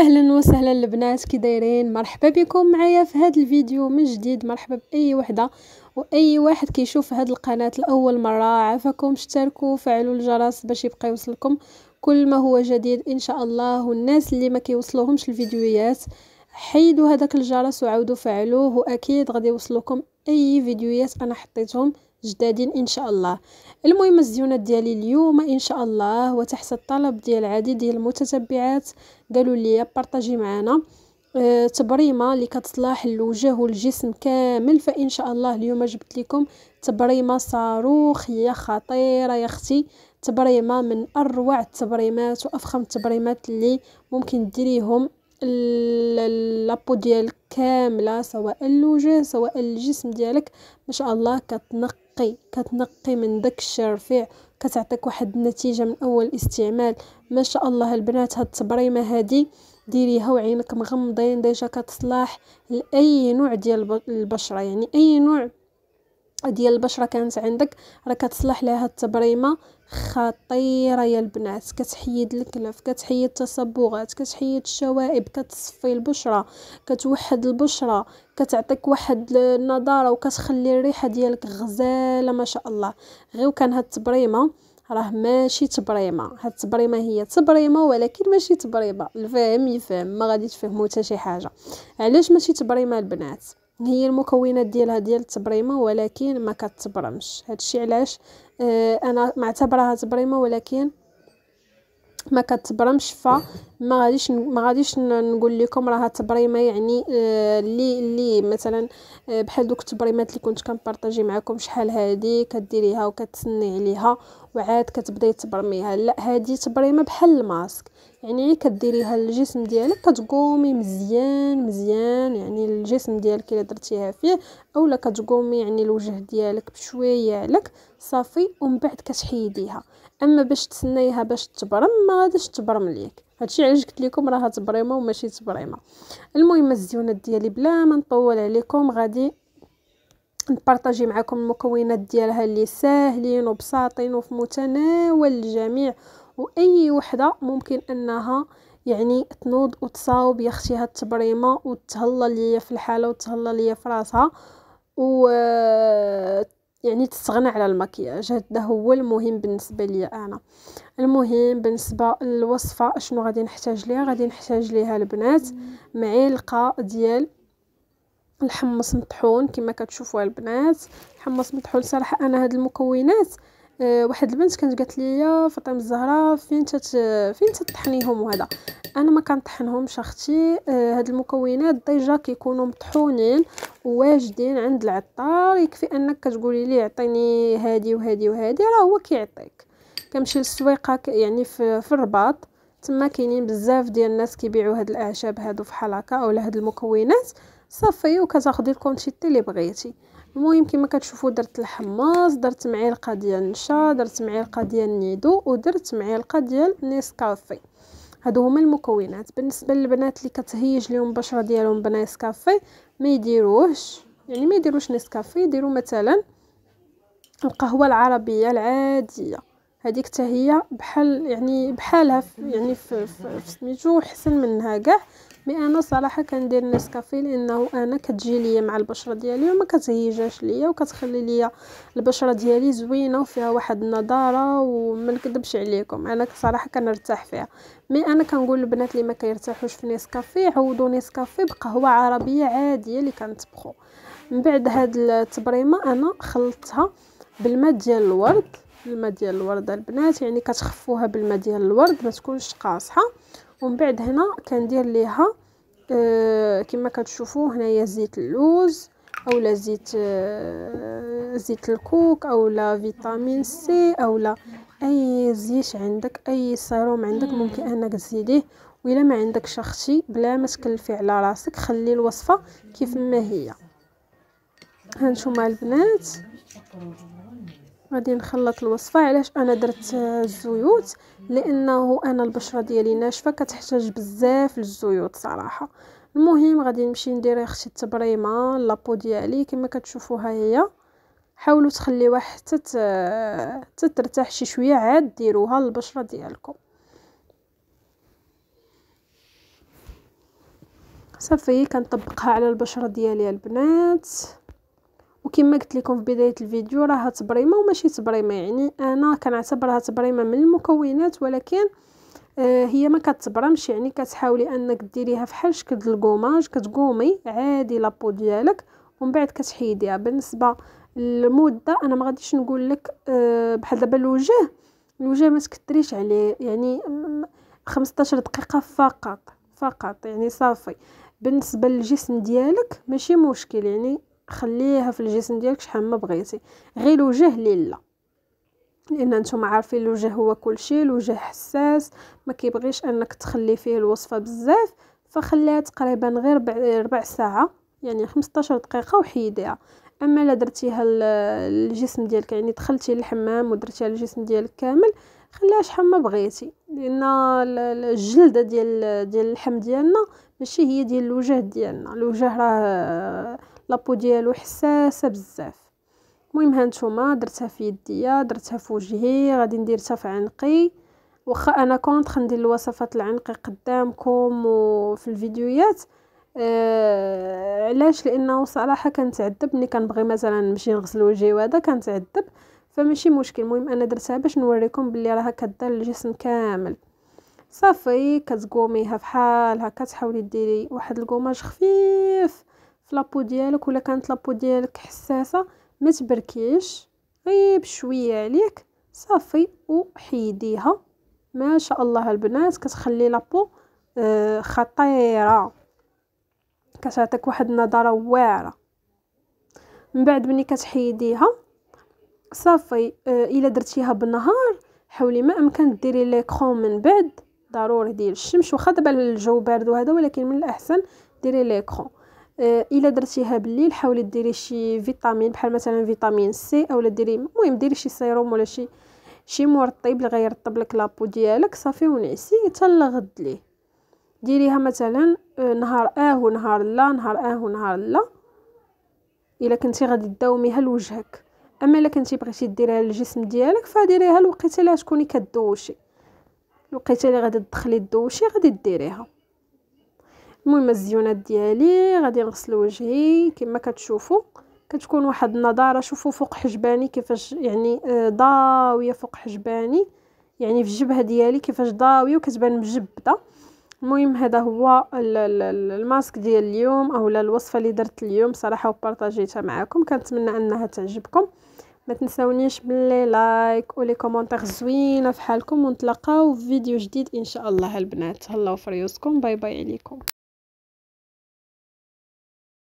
اهلا وسهلا البنات كي دايرين مرحبا بكم معايا في هذا الفيديو من جديد مرحبا باي وحده واي واحد كيشوف هذه القناه لاول مره عافاكم اشتركوا فعلوا الجرس باش يبقى يوصلكم كل ما هو جديد ان شاء الله والناس اللي ما كيوصلوهمش الفيديوهات حيدوا هذاك الجرس وعاودوا فعلوه واكيد غادي يوصلكم اي فيديوهات انا حطيتهم جدادين ان شاء الله المهم الزيونات ديالي اليوم ان شاء الله وتحت الطلب ديال العديد ديال المتتبعات قالوا لي بارطاجي معنا آه، تبريمه اللي كتصلح الوجه والجسم كامل فان شاء الله اليوم جبت لكم تبريمه صاروخ يا خطيره يا اختي تبريمه من اروع التبريمات وافخم التبريمات اللي ممكن ديريهم لابو ديالك كامله سواء الوجه سواء الجسم ديالك ما شاء الله كتنقي كتنقي كتنقي من داك الشرفيع كتعطيك واحد النتيجه من اول استعمال ما شاء الله البنات هاد التبريمه هادي ديريها وعينك مغمضين ديجا كتصلاح لاي نوع ديال البشره يعني اي نوع ديال البشره كانت عندك راه كتصلح لها التبريمه خطيره يا البنات كتحيد الكلف كتحيد التصبغات كتحيد الشوائب كتصفي البشره كتوحد البشره كتعطيك واحد النضاره وكتخلي الريحه ديالك غزاله ما شاء الله غير وكان هاد التبريمه راه ماشي تبريمه هاد التبريمه هي تبريمه ولكن ماشي تبريمه الفاهم يفهم ما غادي تفهموا حتى شي حاجه علاش ماشي تبريمه البنات هي المكونات ديالها ديال التبريمه ولكن ما كتبرمش هادشي علاش آه، انا معتبرها تبريمه ولكن ما كتبرمش ف ما غاديش ما غاديش نقول لكم راه تبريمه يعني آه، اللي اللي مثلا آه، بحال دوك التبريمات اللي كنت كنبارطاجي معكم شحال هادي كديريها وكتسني عليها وعاد كتبداي تبرميها لا هادي تبريمه بحال الماسك يعني كديريها للجسم ديالك كتقومي مزيان مزيان يعني الجسم ديالك الا درتيها فيه اولا كتقومي يعني الوجه ديالك بشويه عليك صافي ومن بعد كتحيديها اما باش تسنيها باش تبرم ما غاديش تبرم ليك هادشي علاش قلت لكم راها تبريمه وماشي تبريمه المهم الزيونات ديالي بلا ما نطول عليكم غادي نبارطاجي معكم المكونات ديالها اللي ساهلين وبساطين وفي متناول الجميع واي وحده ممكن انها يعني تنوض وتصاوب يا اختي هاد التبريمه وتهلا ليا في الحاله وتهلا ليا في راسها و يعني تستغنى على المكياج هذا هو المهم بالنسبه ليا انا المهم بالنسبه للوصفه شنو غادي نحتاج ليها غادي نحتاج ليها البنات معلقه ديال الحمص مطحون كما كتشوفوا البنات الحمص مطحون صراحه انا هاد المكونات آه، واحد البنت كانت قالت لي فاطمه الزهراء فين تت فين تطحنيهم وهذا انا ما كنطحنهمش اختي آه، هاد المكونات ديجا كيكونوا مطحونين واجدين عند العطار يكفي انك كتقولي ليه عطيني هادي وهادي وهادي راه هو كيعطيك كنمشي للسويقه يعني في, في الرباط تما كاينين بزاف ديال الناس كيبيعوا هاد الاعشاب هادو فحال هكا اولا هاد المكونات صافي وكتاخدي الكونتيتي اللي بغيتي المهم كما كتشوفوا درت الحمص درت معلقه ديال النشا درت معلقه ديال نيدو ودرت معلقه ديال نيسكافي هادو هما المكونات بالنسبه للبنات اللي كتهيج لهم البشره ديالهم بنيسكافي ما يديروهش يعني ما يديروش نيسكافي يديروا مثلا القهوه العربيه العاديه هذيك حتى هي بحال يعني بحالها يعني في سميتو احسن منها كاع مي انا صراحه كندير نسكافيه لانه انا كتجي ليا مع البشره ديالي وما كتهيجاش ليا وكتخلي ليا البشره ديالي زوينه وفيها واحد النضاره وما نكذبش عليكم انا صراحه كنرتاح فيها مي انا كنقول للبنات اللي ما كيرتاحوش في نسكافيه عوضوا نسكافيه بقهوه عربيه عاديه اللي كنطبخو من بعد هاد التبريمه انا خلطتها بالماء ديال الورد الماء ديال الورد البنات يعني كتخفوها بالماء ديال الورد ما تكونش قاصحه ومن بعد هنا كندير ليها آه، كما كتشوفوا هنايا زيت اللوز اولا زيت آه، زيت الكوك اولا فيتامين سي اولا اي زيت عندك اي سيروم عندك ممكن انك تزيديه وإلا ما عندك شخصي بلا ما تكلفي على راسك خلي الوصفه كيف ما هي هانتوما البنات غادي نخلط الوصفه علاش انا درت الزيوت لانه انا البشره ديالي ناشفه كتحتاج بزاف الزيوت صراحه المهم غادي نمشي ندير اختي التبريمه لابو ديالي كما كتشوفوها هي حاولوا تخليوها حتى حتى ترتاح شي شويه عاد ديروها للبشره ديالكم صافي كنطبقها على البشره ديالي البنات وكما قلت لكم في بدايه الفيديو راها تبريمه وماشي تبريمه يعني انا كنعتبرها تبريمه من المكونات ولكن آه، هي ما كتبرمش يعني كتحاولي انك ديريها فحال شكل الكوماج كتقومي عادي لابو ديالك ومن بعد كتحيديها بالنسبه للمده انا ما غاديش نقول لك آه، بحال دابا الوجه الوجه ما تكثريش عليه يعني 15 دقيقه فقط فقط يعني صافي بالنسبه للجسم ديالك ماشي مشكل يعني خليها في الجسم ديالك شحال ما بغيتي غير الوجه اللي لا لان نتوما عارفين الوجه هو كلشي الوجه حساس ما كيبغيش انك تخلي فيه الوصفه بزاف فخليها تقريبا غير ربع ساعه يعني 15 دقيقه وحيديها اما الا درتيها الجسم ديالك يعني دخلتي للحمام ودرتيها للجسم ديالك كامل خليها شحال ما بغيتي لان الجلده ديال ديال اللحم ديالنا ماشي هي ديال الوجه ديالنا الوجه راه لابو ديالو حساسه بزاف المهم هانتوما درتها في يديا درتها في وجهي غادي نديرتها في عنقي واخا انا كنت ندير الوصفات العنقي قدامكم وفي الفيديوهات آه علاش لانه صراحه كنتعذب ملي كنبغي مثلا نمشي نغسل وجهي وهذا كنتعذب فماشي مشكل المهم انا درتها باش نوريكم بلي راها كدار الجسم كامل صافي كتقوميها هكا تحاولي ديري واحد القماش خفيف في لابو ديالك ولا كانت لابو ديالك حساسه ما تبركيش غير بشويه عليك صافي وحيديها ما شاء الله البنات كتخلي لابو آه، خطيره كتعطيك واحد النضاره واعره من بعد ملي كتحيديها صافي آه، الا درتيها بالنهار حاولي ما امكن ديري ليكرون من بعد ضروري ديال الشمس واخا دابا الجو بارد وهذا ولكن من الاحسن ديري ليكرون آه، الا درتيها بالليل حاولي ديري شي فيتامين بحال مثلا فيتامين سي اولا ديري المهم ديري شي سيروم ولا شي شي مرطب اللي غيرطب لك لابو ديالك صافي ونعسي حتى الغد ليه ديريها مثلا آه، نهار اه ونهار لا نهار اه ونهار لا الا كنتي غادي تداوميها لوجهك اما الا كنتي بغيتي ديريها للجسم ديالك فديريها الوقيته اللي تكوني كدوشي لقيتي اللي غادي تدخلي دوشي غادي ديريها المهم الزيونات ديالي غادي نغسل وجهي كما كتشوفوا كتكون واحد النضاره شوفوا فوق حجباني كيفاش يعني آه، ضاويه فوق حجباني يعني في الجبهه ديالي كيفاش ضاويه وكتبان مجبده المهم هذا هو الماسك ديال اليوم اولا الوصفه اللي درت اليوم صراحه وبارطاجيتها معكم كنتمنى انها تعجبكم ما تنسونيش باللي لايك ولي كومونتير زوينه فحالكم ونتلاقاو في فيديو جديد ان شاء الله البنات هلاو في ريوسكم باي باي عليكم